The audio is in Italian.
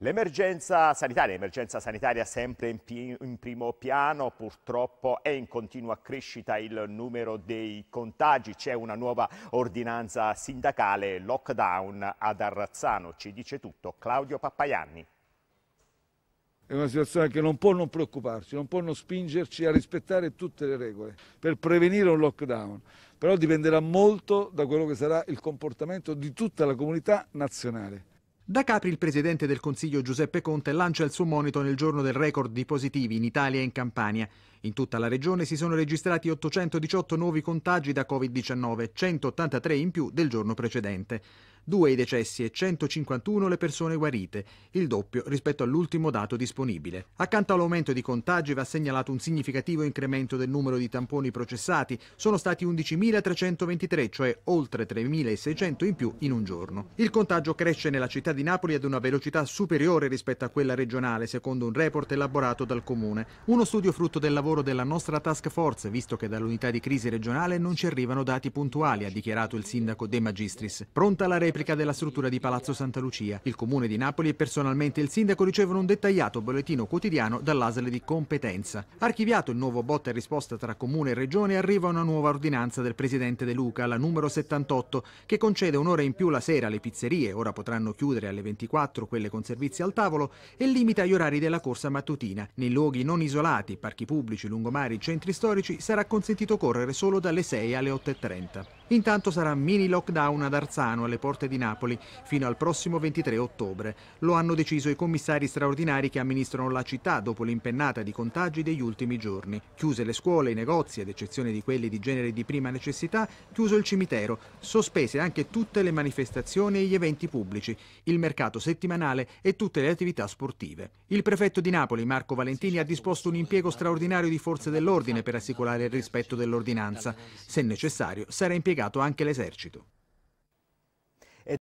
L'emergenza sanitaria, emergenza sanitaria sempre in, in, primo piano, purtroppo è in continua crescita il numero dei contagi, c'è una nuova ordinanza sindacale, lockdown ad Arrazzano, ci dice tutto Claudio Pappaianni. È una situazione che non può non preoccuparci, non può non spingerci a rispettare tutte le regole per prevenire un lockdown, però dipenderà molto da quello che sarà il comportamento di tutta la comunità nazionale. Da Capri il presidente del Consiglio Giuseppe Conte lancia il suo monito nel giorno del record di positivi in Italia e in Campania. In tutta la regione si sono registrati 818 nuovi contagi da Covid-19, 183 in più del giorno precedente. 2 i decessi e 151 le persone guarite, il doppio rispetto all'ultimo dato disponibile. Accanto all'aumento di contagi va segnalato un significativo incremento del numero di tamponi processati, sono stati 11.323, cioè oltre 3.600 in più in un giorno. Il contagio cresce nella città di Napoli ad una velocità superiore rispetto a quella regionale, secondo un report elaborato dal Comune. Uno studio frutto del lavoro della nostra task force, visto che dall'unità di crisi regionale non ci arrivano dati puntuali, ha dichiarato il sindaco De Magistris. Pronta la replica replica della struttura di Palazzo Santa Lucia. Il Comune di Napoli e personalmente il sindaco ricevono un dettagliato bollettino quotidiano dall'ASL di competenza. Archiviato il nuovo botta e risposta tra Comune e Regione arriva una nuova ordinanza del Presidente De Luca, la numero 78, che concede un'ora in più la sera alle pizzerie, ora potranno chiudere alle 24 quelle con servizi al tavolo, e limita gli orari della corsa mattutina. Nei luoghi non isolati, parchi pubblici, lungomari, centri storici, sarà consentito correre solo dalle 6 alle 8.30. Intanto sarà mini lockdown ad Arzano, alle porte di Napoli, fino al prossimo 23 ottobre. Lo hanno deciso i commissari straordinari che amministrano la città dopo l'impennata di contagi degli ultimi giorni. Chiuse le scuole, i negozi, ad eccezione di quelli di genere di prima necessità, chiuso il cimitero, sospese anche tutte le manifestazioni e gli eventi pubblici, il mercato settimanale e tutte le attività sportive. Il prefetto di Napoli, Marco Valentini, ha disposto un impiego straordinario di forze dell'ordine per assicurare il rispetto dell'ordinanza. Se necessario, sarà impiegato impiegato anche l'esercito.